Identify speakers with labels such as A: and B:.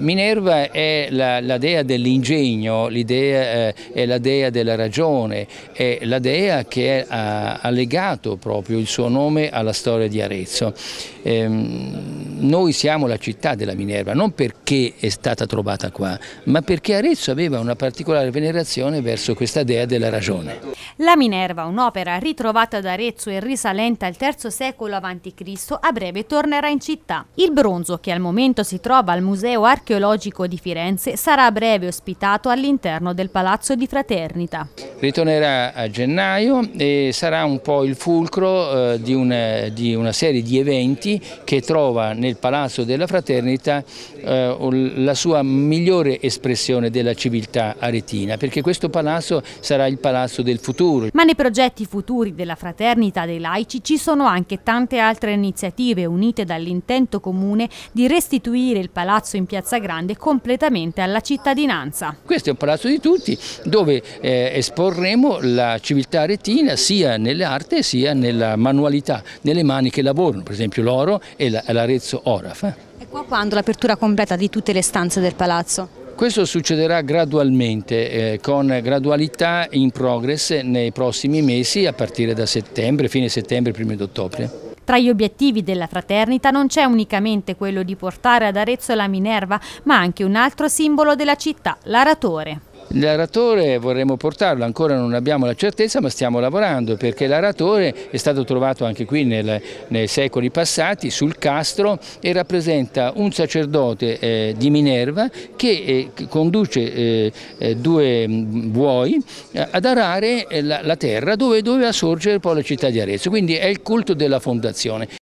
A: Minerva è la, la dea dell'ingegno, eh, è la dea della ragione, è la dea che ha, ha legato proprio il suo nome alla storia di Arezzo. Ehm, noi siamo la città della Minerva, non perché è stata trovata qua, ma perché Arezzo aveva una particolare venerazione verso questa dea della ragione.
B: La Minerva, un'opera ritrovata ad Arezzo e risalente al III secolo a.C., a breve tornerà in città. Il bronzo, che al momento si trova al Museo Architettonico, archeologico di Firenze sarà a breve ospitato all'interno del Palazzo di Fraternita.
A: Ritornerà a gennaio e sarà un po' il fulcro eh, di, una, di, una, serie di eventi che trova nel Palazzo della Fraternita eh, la sua migliore espressione della civiltà aretina, perché questo palazzo sarà il palazzo del futuro.
B: Ma nei progetti futuri della Fraternita dei Laici ci sono anche tante altre iniziative unite dall'intento comune di restituire il palazzo in piazza Piazza Grande completamente alla cittadinanza.
A: Questo è un palazzo di tutti dove eh, esporremo la civiltà retina sia nell'arte sia nella manualità, nelle mani che lavorano, per esempio l'oro e l'Arezzo Oraf.
B: E qua quando l'apertura completa di tutte le stanze del palazzo?
A: Questo succederà gradualmente, eh, con gradualità in progress nei prossimi mesi a partire da settembre, fine settembre, primi d'ottobre.
B: Tra gli obiettivi della fraternita non c'è unicamente quello di portare ad Arezzo la Minerva, ma anche un altro simbolo della città, l'aratore.
A: L'aratore vorremmo portarlo, ancora non abbiamo la certezza ma stiamo lavorando perché l'aratore è stato trovato anche qui nel, nei secoli passati sul castro e rappresenta un sacerdote eh, di Minerva che eh, conduce eh, eh due mm, buoi eh, ad arare eh, la, la terra dove doveva sorgere poi la città di Arezzo, quindi è il culto della fondazione.